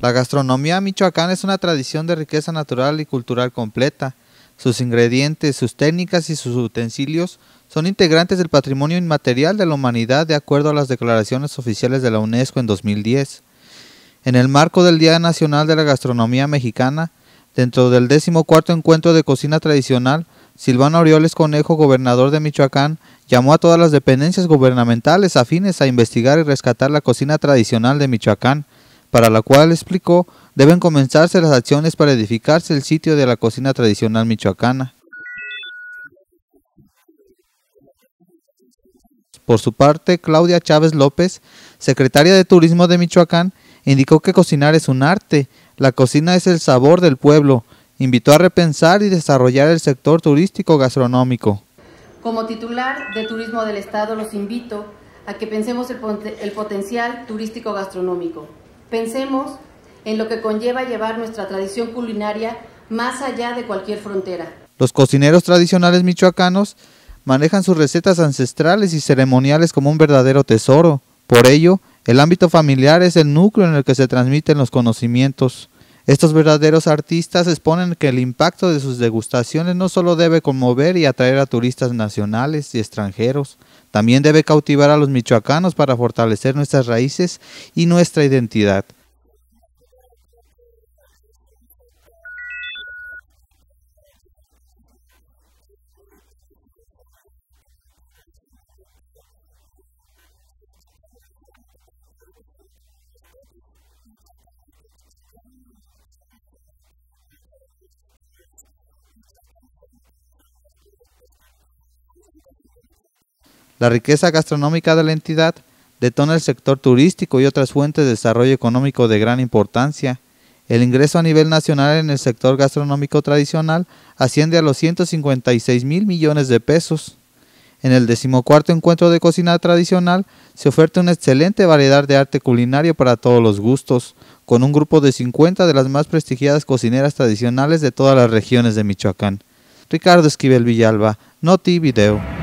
La gastronomía Michoacán es una tradición de riqueza natural y cultural completa. Sus ingredientes, sus técnicas y sus utensilios son integrantes del patrimonio inmaterial de la humanidad de acuerdo a las declaraciones oficiales de la UNESCO en 2010. En el marco del Día Nacional de la Gastronomía Mexicana, dentro del 14 Encuentro de Cocina Tradicional, Silvano Orioles Conejo, gobernador de Michoacán, llamó a todas las dependencias gubernamentales afines a investigar y rescatar la cocina tradicional de Michoacán, para la cual explicó deben comenzarse las acciones para edificarse el sitio de la cocina tradicional michoacana. Por su parte, Claudia Chávez López, secretaria de Turismo de Michoacán, indicó que cocinar es un arte, la cocina es el sabor del pueblo, invitó a repensar y desarrollar el sector turístico gastronómico. Como titular de Turismo del Estado los invito a que pensemos el, el potencial turístico gastronómico. Pensemos en lo que conlleva llevar nuestra tradición culinaria más allá de cualquier frontera. Los cocineros tradicionales michoacanos manejan sus recetas ancestrales y ceremoniales como un verdadero tesoro. Por ello, el ámbito familiar es el núcleo en el que se transmiten los conocimientos. Estos verdaderos artistas exponen que el impacto de sus degustaciones no solo debe conmover y atraer a turistas nacionales y extranjeros, también debe cautivar a los michoacanos para fortalecer nuestras raíces y nuestra identidad. La riqueza gastronómica de la entidad detona el sector turístico y otras fuentes de desarrollo económico de gran importancia. El ingreso a nivel nacional en el sector gastronómico tradicional asciende a los 156 mil millones de pesos. En el decimocuarto encuentro de cocina tradicional se oferta una excelente variedad de arte culinario para todos los gustos, con un grupo de 50 de las más prestigiadas cocineras tradicionales de todas las regiones de Michoacán. Ricardo Esquivel Villalba, Noti Video.